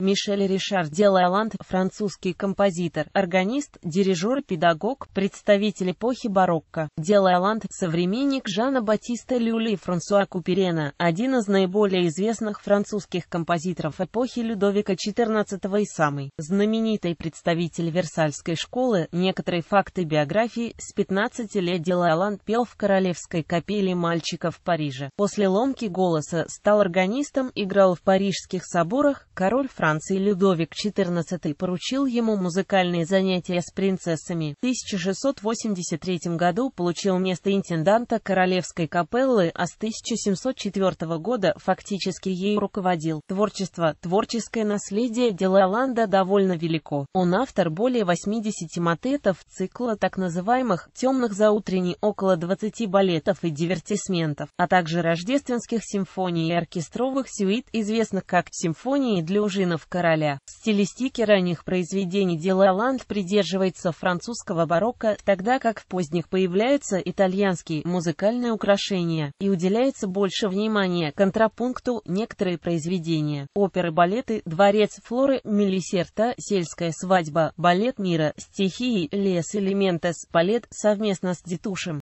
Мишель Ришар де Лаланд, французский композитор, органист, дирижер, педагог, представитель эпохи барокко. Де Лаланд, современник Жана Батиста Люли Франсуа Куперена, один из наиболее известных французских композиторов эпохи Людовика XIV и самый знаменитый представитель Версальской школы. Некоторые факты биографии. С 15 лет Де Лаланд пел в королевской капелле мальчика в Париже. После ломки голоса стал органистом, играл в парижских соборах, король Франции. Франции Людовик XIV поручил ему музыкальные занятия с принцессами. В 1683 году получил место интенданта королевской капеллы, а с 1704 года фактически ей руководил. Творчество, творческое наследие дела Ланда довольно велико. Он автор более 80 матетов, цикла так называемых «темных заутренний» около 20 балетов и дивертисментов, а также рождественских симфоний и оркестровых сюит, известных как «симфонии для ужинов» «Призраков короля». В стилистике ранних произведений Делаланд придерживается французского барокко, тогда как в поздних появляются итальянские музыкальные украшения и уделяется больше внимания контрапункту некоторые произведения. Оперы, балеты, дворец Флоры, Мелисерта, сельская свадьба, балет мира, стихии, лес элементес, балет совместно с Детушем.